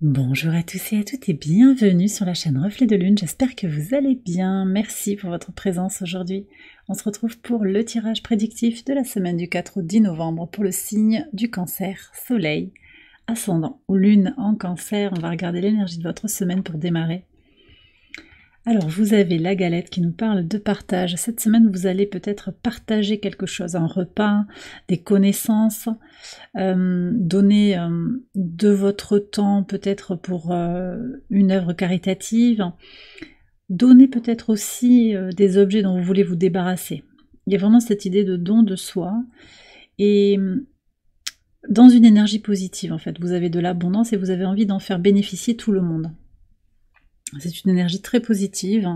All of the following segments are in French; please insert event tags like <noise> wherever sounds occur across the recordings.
Bonjour à tous et à toutes et bienvenue sur la chaîne Reflet de Lune. J'espère que vous allez bien. Merci pour votre présence aujourd'hui. On se retrouve pour le tirage prédictif de la semaine du 4 au 10 novembre pour le signe du cancer, soleil, ascendant ou lune en cancer. On va regarder l'énergie de votre semaine pour démarrer. Alors vous avez la galette qui nous parle de partage. Cette semaine, vous allez peut-être partager quelque chose, un repas, des connaissances, euh, donner euh, de votre temps peut-être pour euh, une œuvre caritative, donner peut-être aussi des objets dont vous voulez vous débarrasser. Il y a vraiment cette idée de don de soi et dans une énergie positive en fait. Vous avez de l'abondance et vous avez envie d'en faire bénéficier tout le monde. C'est une énergie très positive.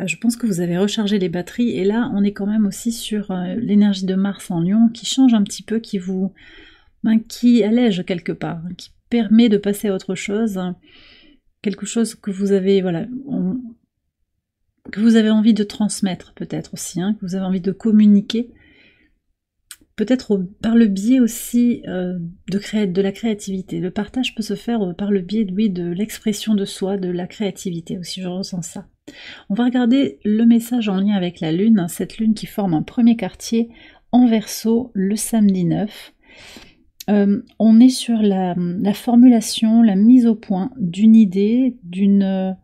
Euh, je pense que vous avez rechargé les batteries et là on est quand même aussi sur euh, l'énergie de Mars en Lyon qui change un petit peu, qui vous ben, qui allège quelque part, hein, qui permet de passer à autre chose, quelque chose que vous avez voilà que vous avez envie de transmettre peut-être aussi, hein, que vous avez envie de communiquer peut-être par le biais aussi euh, de, créer, de la créativité. Le partage peut se faire euh, par le biais de l'expression de soi, de la créativité aussi, je ressens ça. On va regarder le message en lien avec la Lune, hein, cette Lune qui forme un premier quartier en verso le samedi 9. Euh, on est sur la, formulation, la mise au point d'une idée, d'une...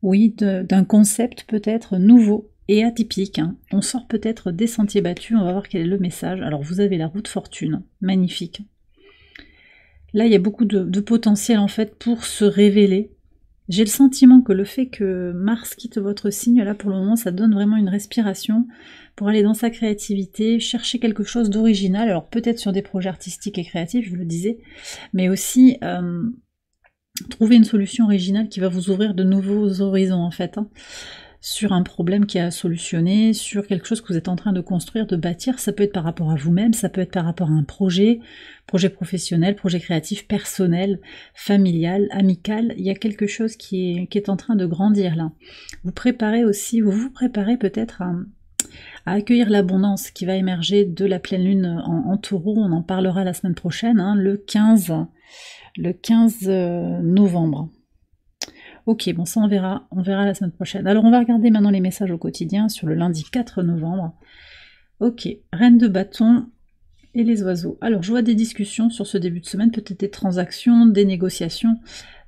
oui, d'un concept peut-être nouveau et atypique. Hein. On sort peut-être des sentiers battus, on va voir quel est le message. Alors vous avez la route fortune, magnifique. Là, il y a beaucoup de, potentiel en fait pour se révéler. J'ai le sentiment que le fait que Mars quitte votre signe, là pour le moment, ça donne vraiment une respiration pour aller dans sa créativité, chercher quelque chose d'original. Alors peut-être sur des projets artistiques et créatifs, je le disais, mais aussi euh, trouver une solution originale qui va vous ouvrir de nouveaux horizons en fait. Hein sur un problème qui a solutionné, sur quelque chose que vous êtes en train de construire, de bâtir. Ça peut être par rapport à vous-même, ça peut être par rapport à un projet, projet professionnel, projet créatif, personnel, familial, amical. Il y a quelque chose qui est, en train de grandir là. Vous préparez aussi, vous vous préparez peut-être à, accueillir l'abondance qui va émerger de la pleine lune en, taureau. On en parlera la semaine prochaine, hein, le 15, le 15 euh, novembre. Ok, bon ça on verra, on verra la semaine prochaine. Alors on va regarder maintenant les messages au quotidien sur le lundi 4 novembre. Ok, reine de bâton et les oiseaux. Alors je vois des discussions sur ce début de semaine, peut-être des transactions, des négociations.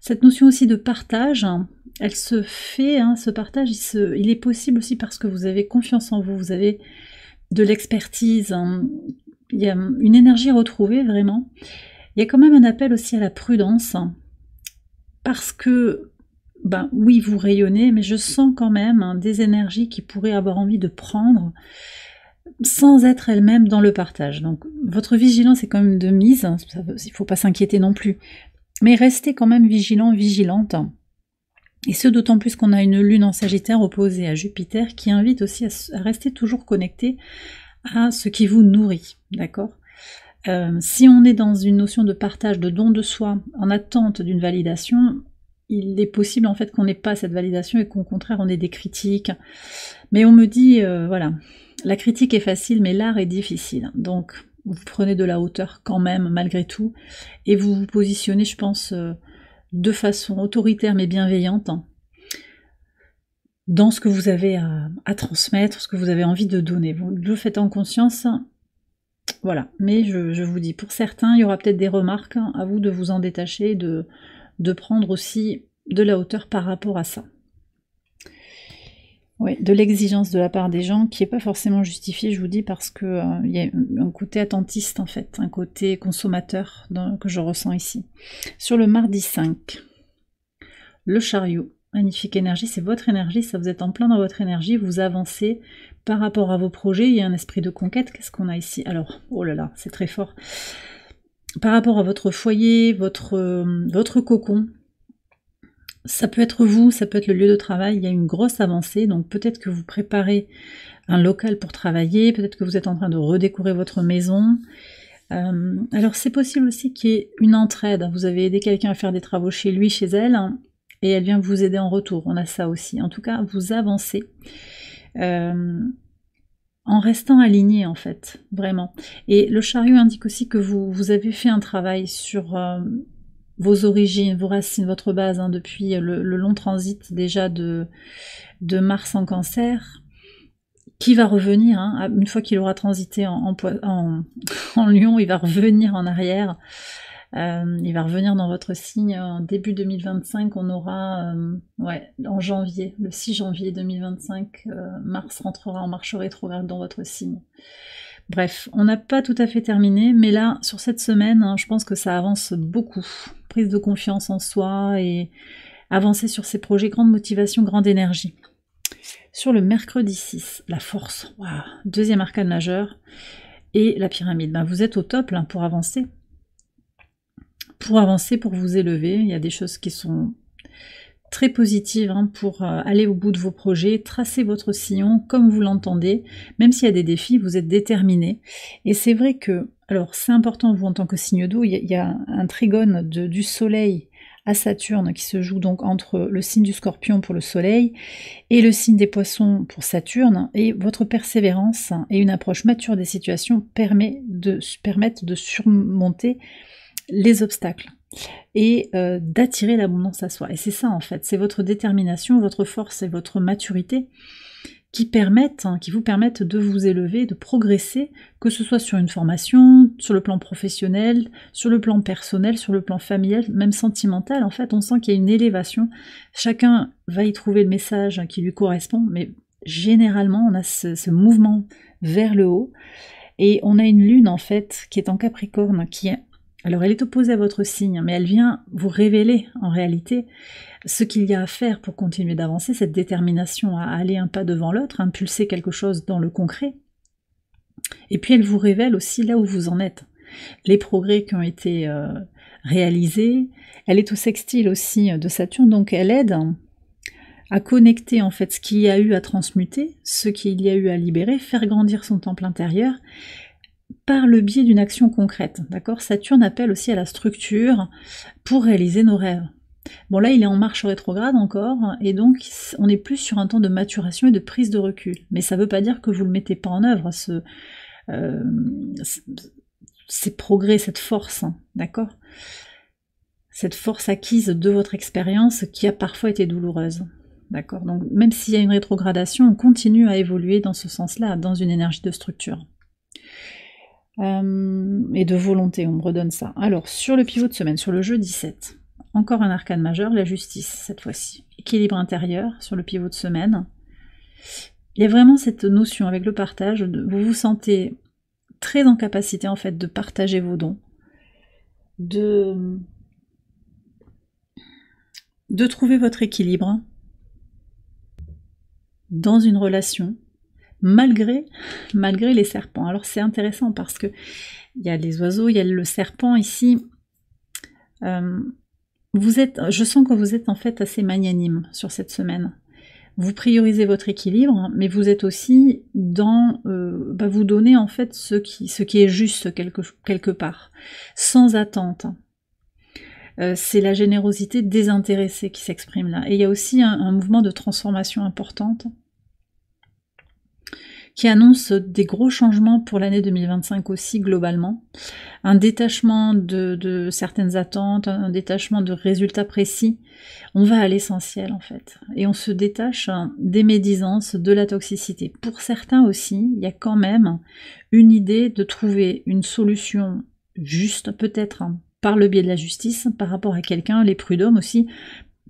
Cette notion aussi de partage, hein, elle se fait, hein, ce partage, il, est possible aussi parce que vous avez confiance en vous, vous avez de l'expertise, hein. il y a une énergie retrouvée vraiment. Il y a quand même un appel aussi à la prudence, parce que ben oui, vous rayonnez, mais je sens quand même hein, des énergies qui pourraient avoir envie de prendre sans être elles-mêmes dans le partage. Donc votre vigilance est quand même de mise, hein, il ne faut pas s'inquiéter non plus. Mais restez quand même vigilant, vigilante. Et ce d'autant plus qu'on a une lune en Sagittaire opposée à Jupiter qui invite aussi à, rester toujours connecté à ce qui vous nourrit, d'accord euh, si on est dans une notion de partage, de don de soi, en attente d'une validation, il est possible en fait qu'on n'ait pas cette validation et qu'au contraire on ait des critiques. Mais on me dit, euh, voilà, la critique est facile, mais l'art est difficile. Donc vous prenez de la hauteur quand même, malgré tout, et vous vous positionnez, je pense, euh, de façon autoritaire mais bienveillante hein, dans ce que vous avez à, transmettre, ce que vous avez envie de donner. Vous le faites en conscience. Voilà, mais je, vous dis, pour certains, il y aura peut-être des remarques, hein, à vous de vous en détacher, de, de prendre aussi de la hauteur par rapport à ça. Oui, de l'exigence de la part des gens qui n'est pas forcément justifiée, je vous dis, parce qu'il euh, y a un côté attentiste en fait, un côté consommateur que je ressens ici. Sur le mardi 5, le chariot, magnifique énergie, c'est votre énergie, ça vous êtes en plein dans votre énergie, vous avancez par rapport à vos projets, il y a un esprit de conquête, qu'est-ce qu'on a ici Alors, oh là là, c'est très fort par rapport à votre foyer, votre, euh, votre cocon, ça peut être vous, ça peut être le lieu de travail, il y a une grosse avancée, donc peut-être que vous préparez un local pour travailler, peut-être que vous êtes en train de redécouvrir votre maison. Euh, alors c'est possible aussi qu'il y ait une entraide, vous avez aidé quelqu'un à faire des travaux chez lui, chez elle, et elle vient vous aider en retour, on a ça aussi. En tout cas, vous avancez. Euh, en restant aligné en fait, vraiment. Et le chariot indique aussi que vous, vous avez fait un travail sur euh, vos origines, vos racines, votre base hein, depuis le, long transit déjà de, de Mars en cancer qui va revenir, hein. ah, une fois qu'il aura transité en, en, en, <laughs> en, Lyon, il va revenir en arrière euh, il va revenir dans votre signe en début 2025. On aura, euh, ouais, en janvier, le 6 janvier 2025, euh, Mars rentrera en marche rétrograde dans votre signe. Bref, on n'a pas tout à fait terminé, mais là, sur cette semaine, hein, je pense que ça avance beaucoup. Prise de confiance en soi et avancer sur ses projets, grande motivation, grande énergie. Sur le mercredi 6, la force, deuxième arcane majeur et la pyramide. Bah, vous êtes au top pour avancer pour avancer, pour vous élever. Il y a des choses qui sont très positives hein, pour euh, aller au bout de vos projets, tracer votre sillon comme vous l'entendez. Même s'il y a des défis, vous êtes déterminé. Et c'est vrai que, alors c'est important vous en tant que signe d'eau, il, y, a un trigone du soleil à Saturne qui se joue donc entre le signe du scorpion pour le soleil et le signe des poissons pour Saturne et votre persévérance et une approche mature des situations permet de, permettent de surmonter les obstacles et euh, d'attirer l'abondance à soi. Et c'est ça en fait, c'est votre détermination, votre force et votre maturité qui permettent, hein, qui vous permettent de vous élever, de progresser, que ce soit sur une formation, sur le plan professionnel, sur le plan personnel, sur le plan familial, même sentimental. En fait, on sent qu'il y a une élévation. Chacun va y trouver le message qui lui correspond, mais généralement, on a ce, ce mouvement vers le haut. Et on a une lune en fait qui est en Capricorne, qui est alors elle est opposée à votre signe, mais elle vient vous révéler en réalité ce qu'il y a à faire pour continuer d'avancer, cette détermination à aller un pas devant l'autre, impulser quelque chose dans le concret. Et puis elle vous révèle aussi là où vous en êtes, les progrès qui ont été euh, réalisés. Elle est au sextile aussi euh, de Saturne, donc elle aide à connecter en fait ce qu'il y a eu à transmuter, ce qu'il y a eu à libérer, faire grandir son temple intérieur par le biais d'une action concrète. D'accord Saturne appelle aussi à la structure pour réaliser nos rêves. Bon là, il est en marche rétrograde encore, et donc on est plus sur un temps de maturation et de prise de recul. Mais ça ne veut pas dire que vous ne le mettez pas en œuvre, ce, euh, ces progrès, cette force, hein, d'accord Cette force acquise de votre expérience qui a parfois été douloureuse. D'accord Donc même s'il y a une rétrogradation, on continue à évoluer dans ce sens-là, dans une énergie de structure. Euh, et de volonté, on me redonne ça. Alors, sur le pivot de semaine, sur le jeu 17, encore un arcane majeur, la justice, cette fois-ci. Équilibre intérieur sur le pivot de semaine. Il y a vraiment cette notion avec le partage, vous vous sentez très en capacité en fait de partager vos dons, de, de trouver votre équilibre dans une relation, malgré, les serpents. Alors c'est intéressant parce que il y a les oiseaux, il y a le serpent ici. Euh, vous êtes, je sens que vous êtes en fait assez magnanime sur cette semaine. Vous priorisez votre équilibre, mais vous êtes aussi dans euh, bah, vous donner en fait ce qui, ce qui est juste quelque, part, sans attente. Euh, c'est la générosité désintéressée qui s'exprime là. Et il y a aussi un mouvement de transformation importante qui annonce des gros changements pour l'année 2025 aussi globalement. Un détachement de, certaines attentes, un détachement de résultats précis. On va à l'essentiel en fait. Et on se détache hein, des médisances, de la toxicité. Pour certains aussi, il y a quand même une idée de trouver une solution juste, peut-être hein, par le biais de la justice, par rapport à quelqu'un, les prud'hommes aussi,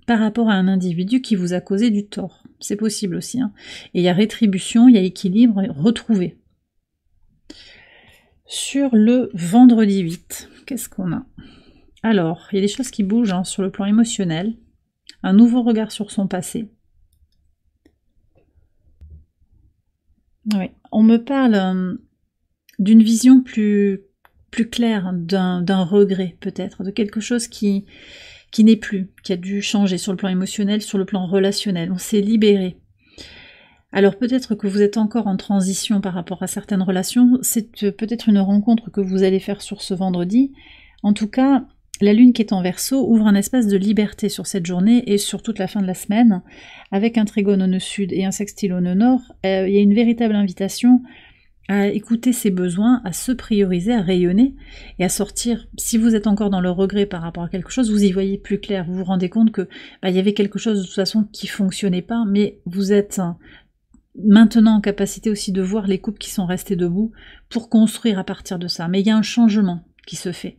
par rapport à un individu qui vous a causé du tort c'est possible aussi. Hein. Et il y a rétribution, il y a équilibre, retrouver. Sur le vendredi 8, qu'est-ce qu'on a Alors, il y a des choses qui bougent hein, sur le plan émotionnel. Un nouveau regard sur son passé. On me parle euh, d'une vision plus, plus claire, d'un regret peut-être, de quelque chose qui, qui n'est plus, qui a dû changer sur le plan émotionnel, sur le plan relationnel. On s'est libéré. Alors peut-être que vous êtes encore en transition par rapport à certaines relations, c'est euh, peut-être une rencontre que vous allez faire sur ce vendredi. En tout cas, la lune qui est en verso ouvre un espace de liberté sur cette journée et sur toute la fin de la semaine. Avec un trigone au nord sud et un sextile au nord, euh, il y a une véritable invitation à écouter ses besoins, à se prioriser, à rayonner et à sortir. Si vous êtes encore dans le regret par rapport à quelque chose, vous y voyez plus clair. Vous vous rendez compte que bah, il y avait quelque chose de toute façon qui fonctionnait pas, mais vous êtes hein, maintenant en capacité aussi de voir les coupes qui sont restées debout pour construire à partir de ça. Mais il y a un changement qui se fait.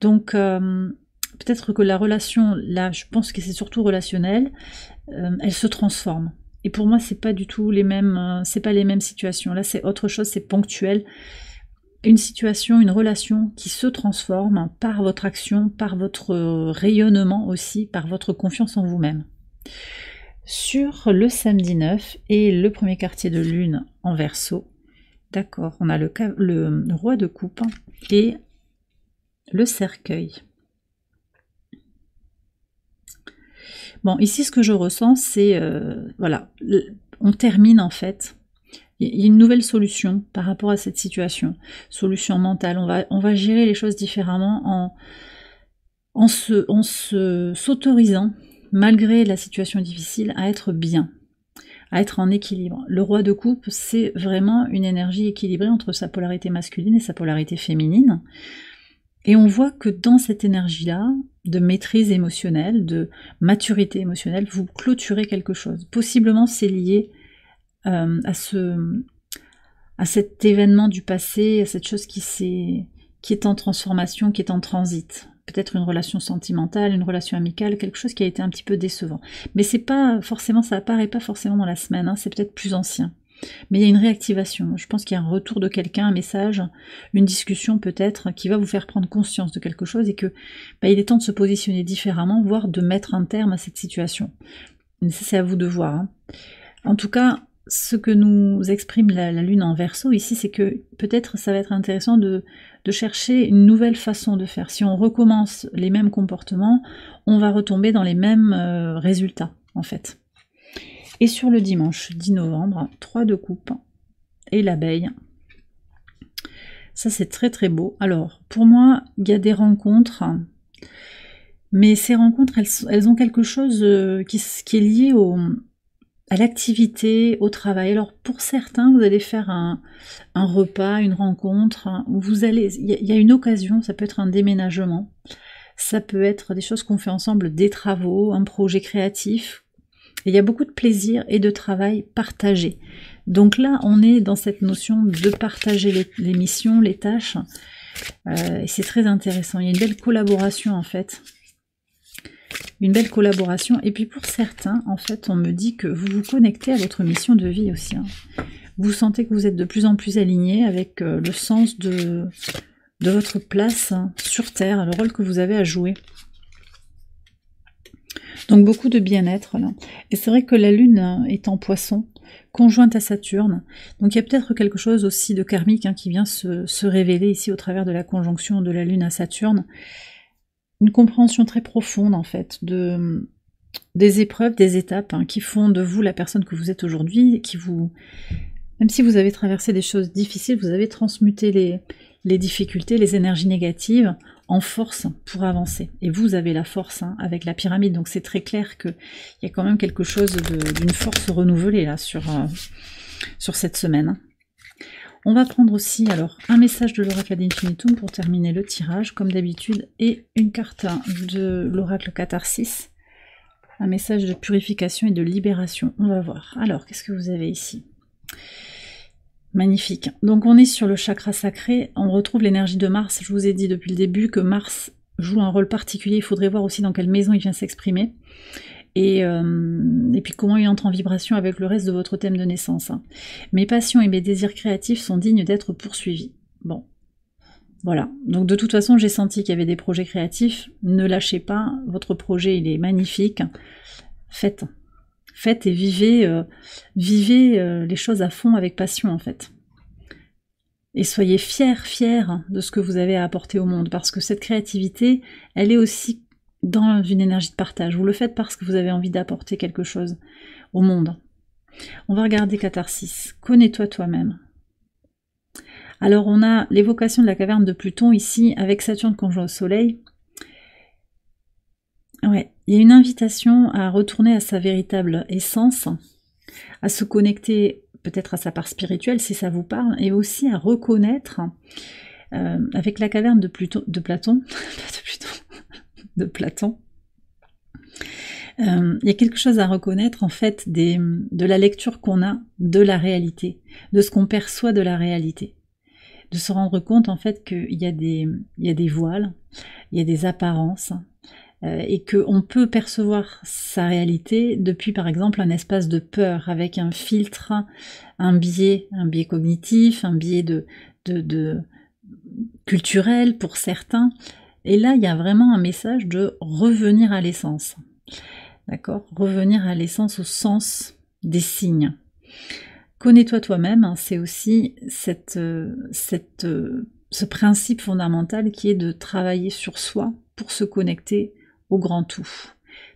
Donc euh, peut-être que la relation, là, je pense que c'est surtout relationnel, euh, elle se transforme. Et pour moi, c'est pas du tout les mêmes, euh, c'est pas les mêmes situations. Là, c'est autre chose, c'est ponctuel. Une situation, une relation qui se transforme par votre action, par votre euh, rayonnement aussi, par votre confiance en vous-même. Sur le samedi 9 et le premier quartier de lune en verso, d'accord, on a le roi de coupe et le cercueil. Bon, ici, ce que je ressens, c'est, euh, voilà, on termine en fait. Il y a une nouvelle solution par rapport à cette situation. Solution mentale. On va, on va gérer les choses différemment en, en se, s'autorisant, malgré la situation difficile, à être bien, à être en équilibre. Le roi de coupe, c'est vraiment une énergie équilibrée entre sa polarité masculine et sa polarité féminine. Et on voit que dans cette énergie-là, de maîtrise émotionnelle, de maturité émotionnelle, vous clôturez quelque chose. Possiblement, c'est lié euh, à, ce, à cet événement du passé, à cette chose qui, est, qui est en transformation, qui est en transit. Peut-être une relation sentimentale, une relation amicale, quelque chose qui a été un petit peu décevant. Mais c'est pas forcément, ça apparaît pas forcément dans la semaine, hein. c'est peut-être plus ancien. Mais il y a une réactivation. Je pense qu'il y a un retour de quelqu'un, un message, une discussion peut-être, qui va vous faire prendre conscience de quelque chose et que bah, il est temps de se positionner différemment, voire de mettre un terme à cette situation. ça, c'est à vous de voir. Hein. En tout cas, ce que nous exprime la, Lune en verso ici, c'est que peut-être ça va être intéressant de, chercher une nouvelle façon de faire. Si on recommence les mêmes comportements, on va retomber dans les mêmes euh, résultats, en fait. Et sur le dimanche 10 novembre, 3 de coupe et l'abeille. Ça, c'est très très beau. Alors, pour moi, il y a des rencontres, mais ces rencontres, elles, ont quelque chose euh, qui, est lié à l'activité, au travail. Alors pour certains, vous allez faire un, repas, une rencontre, hein, vous allez, il y, a une occasion, ça peut être un déménagement, ça peut être des choses qu'on fait ensemble, des travaux, un projet créatif il y a beaucoup de plaisir et de travail partagé. Donc là, on est dans cette notion de partager les, missions, les tâches. Euh, et c'est très intéressant. Il y a une belle collaboration en fait. Une belle collaboration. Et puis pour certains, en fait, on me dit que vous vous connectez à votre mission de vie aussi. Hein. Vous sentez que vous êtes de plus en plus aligné avec euh, le sens de, de votre place hein, sur Terre, le rôle que vous avez à jouer. Donc beaucoup de bien-être Et c'est vrai que la Lune est en poisson, conjointe à Saturne. Donc il y a peut-être quelque chose aussi de karmique hein, qui vient se, révéler ici au travers de la conjonction de la Lune à Saturne. Une compréhension très profonde en fait de des épreuves, des étapes hein, qui font de vous la personne que vous êtes aujourd'hui, qui vous même si vous avez traversé des choses difficiles, vous avez transmuté les, les difficultés, les énergies négatives en force pour avancer. Et vous avez la force hein, avec la pyramide, donc c'est très clair qu'il y a quand même quelque chose d'une force renouvelée là sur, euh, sur cette semaine. On va prendre aussi alors un message de l'oracle ad pour terminer le tirage, comme d'habitude, et une carte de l'oracle catharsis, un message de purification et de libération. On va voir. Alors, qu'est-ce que vous avez ici Magnifique. Donc on est sur le chakra sacré, on retrouve l'énergie de Mars. Je vous ai dit depuis le début que Mars joue un rôle particulier, il faudrait voir aussi dans quelle maison il vient s'exprimer. Et, euh, et, puis comment il entre en vibration avec le reste de votre thème de naissance. Hein. Mes passions et mes désirs créatifs sont dignes d'être poursuivis. Bon. Voilà. Donc de toute façon, j'ai senti qu'il y avait des projets créatifs. Ne lâchez pas, votre projet, il est magnifique. Faites, faites et vivez, euh, vivez euh, les choses à fond avec passion en fait. Et soyez fiers, fiers de ce que vous avez à apporter au monde, parce que cette créativité, elle est aussi dans une énergie de partage. Vous le faites parce que vous avez envie d'apporter quelque chose au monde. On va regarder Catharsis. Connais-toi toi-même. Alors on a l'évocation de la caverne de Pluton ici avec Saturne conjoint au Soleil. Ouais, il y a une invitation à retourner à sa véritable essence, à se connecter peut-être à sa part spirituelle si ça vous parle, et aussi à reconnaître, euh, avec la caverne de, Platon, de Platon, <laughs> euh, il y a quelque chose à reconnaître en fait de la lecture qu'on a de la réalité, de ce qu'on perçoit de la réalité de se rendre compte en fait qu'il il y a des voiles, il y a des apparences, euh, et qu'on peut percevoir sa réalité depuis par exemple un espace de peur avec un filtre, un biais, un biais cognitif, un biais de, culturel pour certains. Et là, il y a vraiment un message de revenir à l'essence. D'accord Revenir à l'essence, au sens des signes. Connais-toi toi-même, hein, c'est aussi euh, euh, ce principe fondamental qui est de travailler sur soi pour se connecter au grand tout.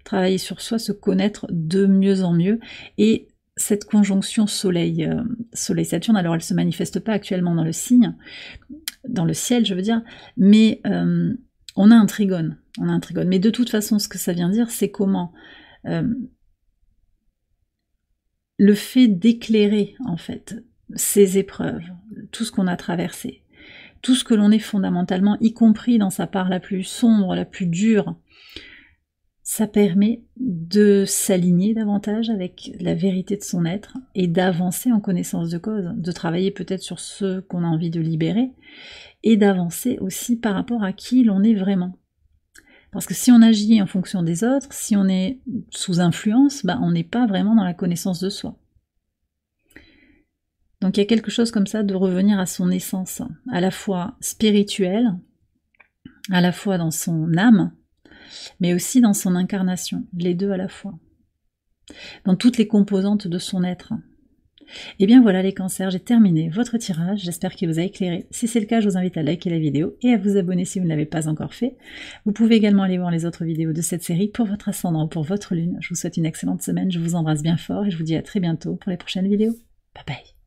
Travailler sur soi, se connaître de mieux en mieux. Et cette conjonction soleil, euh, soleil Saturne, alors elle ne se manifeste pas actuellement dans le signe, dans le ciel, je veux dire, mais euh, on a un trigone, on a un trigone. Mais de toute façon, ce que ça vient dire, c'est comment euh, le fait d'éclairer en fait ces épreuves, tout ce qu'on a traversé, tout ce que l'on est fondamentalement, y compris dans sa part la plus sombre, la plus dure, ça permet de s'aligner davantage avec la vérité de son être et d'avancer en connaissance de cause, de travailler peut-être sur ce qu'on a envie de libérer et d'avancer aussi par rapport à qui l'on est vraiment. Parce que si on agit en fonction des autres, si on est sous influence, bah on n'est pas vraiment dans la connaissance de soi. Donc il y a quelque chose comme ça de revenir à son essence, à la fois spirituelle, à la fois dans son âme, mais aussi dans son incarnation, les deux à la fois, dans toutes les composantes de son être. Et eh bien voilà les cancers, j'ai terminé votre tirage, j'espère qu'il vous a éclairé. Si c'est le cas, je vous invite à liker la vidéo et à vous abonner si vous ne l'avez pas encore fait. Vous pouvez également aller voir les autres vidéos de cette série pour votre ascendant pour votre lune. Je vous souhaite une excellente semaine, je vous embrasse bien fort et je vous dis à très bientôt pour les prochaines vidéos. Bye bye